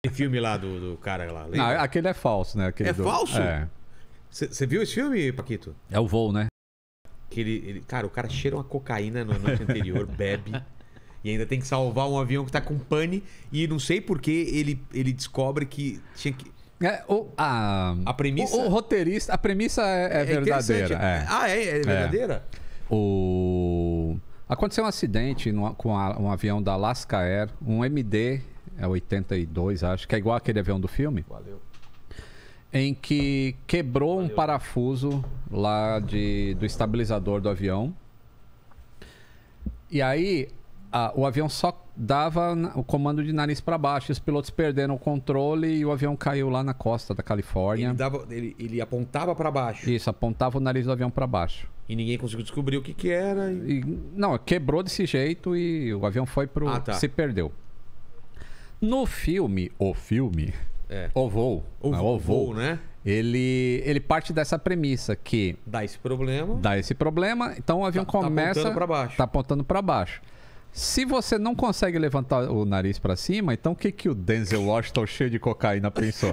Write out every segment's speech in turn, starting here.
Tem filme lá do, do cara lá. Não, aquele é falso, né? Aquele é do... falso? É. Você viu esse filme, Paquito? É o voo, né? Que ele, ele, cara, o cara cheira uma cocaína na noite anterior, bebe. E ainda tem que salvar um avião que tá com pane. E não sei que ele, ele descobre que tinha que. É, o, a, a premissa. O, o roteirista. A premissa é, é, é verdadeira. É. Ah, é? é? É verdadeira? O. Aconteceu um acidente no, com a, um avião da Alaska Air, um MD é 82, acho, que é igual aquele avião do filme. Valeu. Em que quebrou Valeu. um parafuso lá de, do estabilizador do avião. E aí a, o avião só dava o comando de nariz para baixo, os pilotos perderam o controle e o avião caiu lá na costa da Califórnia. Ele, dava, ele, ele apontava para baixo. Isso, apontava o nariz do avião para baixo. E ninguém conseguiu descobrir o que, que era. E... E, não, quebrou desse jeito e o avião foi pro. Ah, tá. se perdeu. No filme, o filme, é. o voo, o, não, né, o voo, voo, né? Ele, ele parte dessa premissa que dá esse problema, dá esse problema, então o avião tá, começa tá apontando para baixo. Tá apontando para baixo. Se você não consegue levantar o nariz para cima, então o que, que o Denzel Washington cheio de cocaína pensou?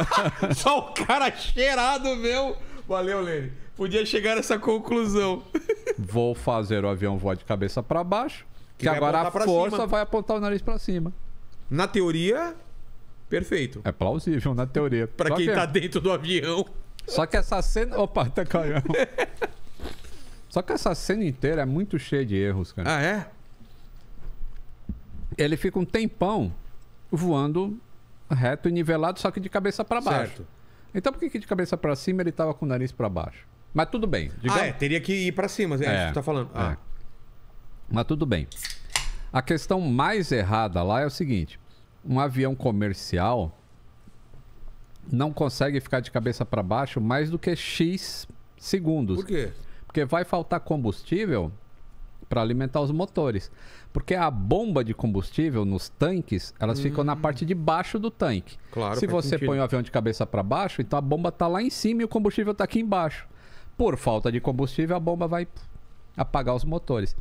Só o cara cheirado meu. Valeu, Lene. Podia chegar a essa conclusão. Vou fazer o avião voar de cabeça para baixo, que, que agora a força vai apontar o nariz para cima. Na teoria, perfeito. É plausível, na teoria. Pra quem que... tá dentro do avião. Só que essa cena. Opa, tá caindo. Só que essa cena inteira é muito cheia de erros, cara. Ah, é? Ele fica um tempão voando reto e nivelado, só que de cabeça para baixo. Certo. Então por que, que de cabeça para cima ele tava com o nariz para baixo? Mas tudo bem. Ah, digamos... Ah, é, teria que ir para cima, é, é isso que tu tá falando. Ah. É. Mas tudo bem. A questão mais errada lá é o seguinte: um avião comercial não consegue ficar de cabeça para baixo mais do que X segundos. Por quê? Porque vai faltar combustível para alimentar os motores. Porque a bomba de combustível nos tanques, elas hum. ficam na hum. parte de baixo do tanque. Claro, Se você sentido. põe o avião de cabeça para baixo, então a bomba está lá em cima e o combustível está aqui embaixo. Por falta de combustível, a bomba vai apagar os motores.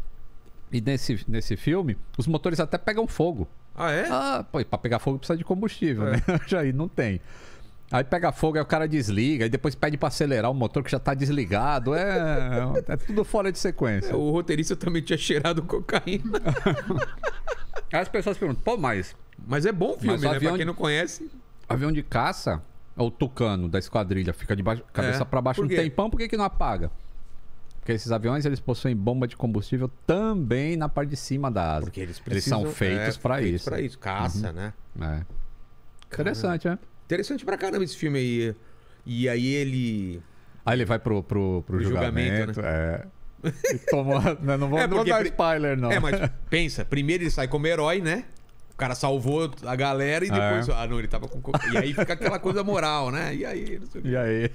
E nesse, nesse filme, os motores até pegam fogo. Ah, é? Ah, pô, pra pegar fogo precisa de combustível, é. né? Já aí não tem. Aí pega fogo, aí o cara desliga, e depois pede para acelerar o motor que já tá desligado. É, é, é tudo fora de sequência. É, o roteirista também tinha cheirado cocaína. As pessoas perguntam, pô, mas. Mas é bom filme, mas né? Avião pra quem não conhece. Avião de caça, é o tucano da esquadrilha, fica de baixo, cabeça é. para baixo um tempão, por que, que não apaga? Porque esses aviões eles possuem bomba de combustível também na parte de cima da asa. Porque eles precisam. Eles são feitos é, para isso. Para isso, caça, uhum. né? É. Interessante, né? Interessante pra caramba esse filme aí. E aí ele. Aí ele vai pro, pro, pro, pro julgamento. julgamento né? É. Né, não vou, é porque... não vou dar spoiler, não. É, mas pensa, primeiro ele sai como herói, né? O cara salvou a galera e é. depois. É. Ah, não, ele tava com. E aí fica aquela coisa moral, né? E aí? Não sei o que. E aí?